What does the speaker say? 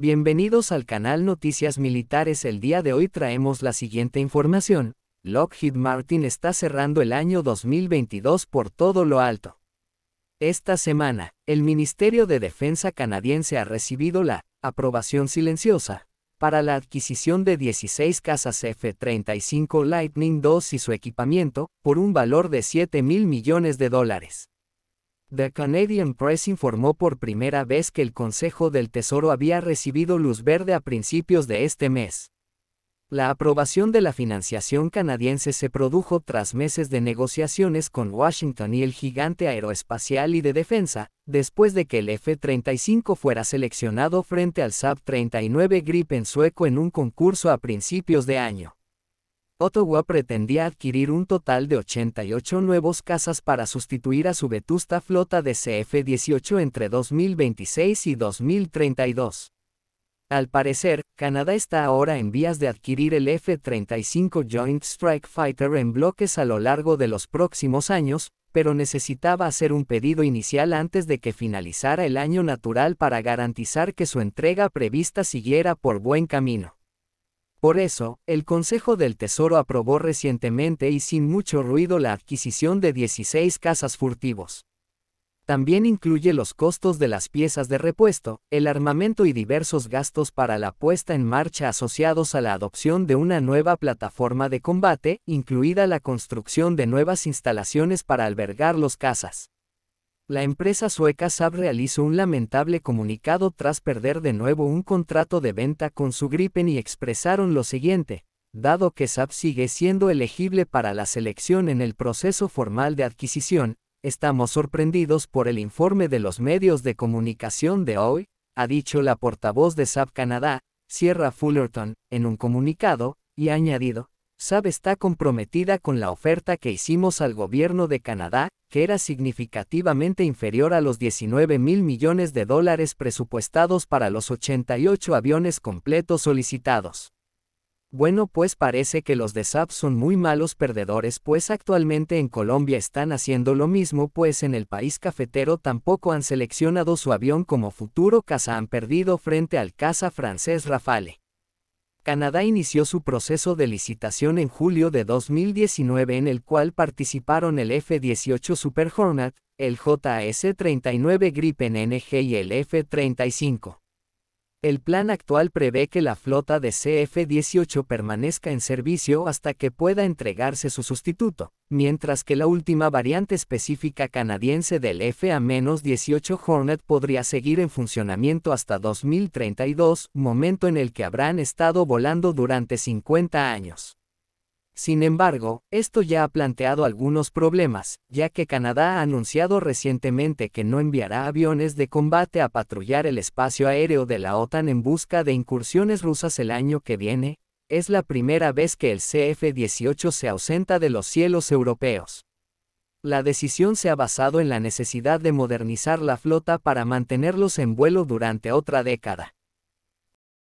Bienvenidos al canal Noticias Militares. El día de hoy traemos la siguiente información. Lockheed Martin está cerrando el año 2022 por todo lo alto. Esta semana, el Ministerio de Defensa canadiense ha recibido la aprobación silenciosa para la adquisición de 16 casas F-35 Lightning II y su equipamiento, por un valor de 7 mil millones de dólares. The Canadian Press informó por primera vez que el Consejo del Tesoro había recibido luz verde a principios de este mes. La aprobación de la financiación canadiense se produjo tras meses de negociaciones con Washington y el gigante aeroespacial y de defensa, después de que el F-35 fuera seleccionado frente al sap 39 Gripen sueco en un concurso a principios de año. Ottawa pretendía adquirir un total de 88 nuevos casas para sustituir a su vetusta flota de CF-18 entre 2026 y 2032. Al parecer, Canadá está ahora en vías de adquirir el F-35 Joint Strike Fighter en bloques a lo largo de los próximos años, pero necesitaba hacer un pedido inicial antes de que finalizara el año natural para garantizar que su entrega prevista siguiera por buen camino. Por eso, el Consejo del Tesoro aprobó recientemente y sin mucho ruido la adquisición de 16 casas furtivos. También incluye los costos de las piezas de repuesto, el armamento y diversos gastos para la puesta en marcha asociados a la adopción de una nueva plataforma de combate, incluida la construcción de nuevas instalaciones para albergar los casas. La empresa sueca Saab realizó un lamentable comunicado tras perder de nuevo un contrato de venta con su Gripen y expresaron lo siguiente, dado que Saab sigue siendo elegible para la selección en el proceso formal de adquisición, estamos sorprendidos por el informe de los medios de comunicación de hoy, ha dicho la portavoz de SAP Canadá, Sierra Fullerton, en un comunicado, y ha añadido, SAB está comprometida con la oferta que hicimos al gobierno de Canadá, que era significativamente inferior a los 19 mil millones de dólares presupuestados para los 88 aviones completos solicitados. Bueno, pues parece que los de SAP son muy malos perdedores, pues actualmente en Colombia están haciendo lo mismo, pues en el país cafetero tampoco han seleccionado su avión como futuro casa han perdido frente al caza francés Rafale. Canadá inició su proceso de licitación en julio de 2019 en el cual participaron el F-18 Super Hornet, el JS-39 Gripen NG y el F-35. El plan actual prevé que la flota de CF-18 permanezca en servicio hasta que pueda entregarse su sustituto, mientras que la última variante específica canadiense del FA-18 Hornet podría seguir en funcionamiento hasta 2032, momento en el que habrán estado volando durante 50 años. Sin embargo, esto ya ha planteado algunos problemas, ya que Canadá ha anunciado recientemente que no enviará aviones de combate a patrullar el espacio aéreo de la OTAN en busca de incursiones rusas el año que viene, es la primera vez que el CF-18 se ausenta de los cielos europeos. La decisión se ha basado en la necesidad de modernizar la flota para mantenerlos en vuelo durante otra década.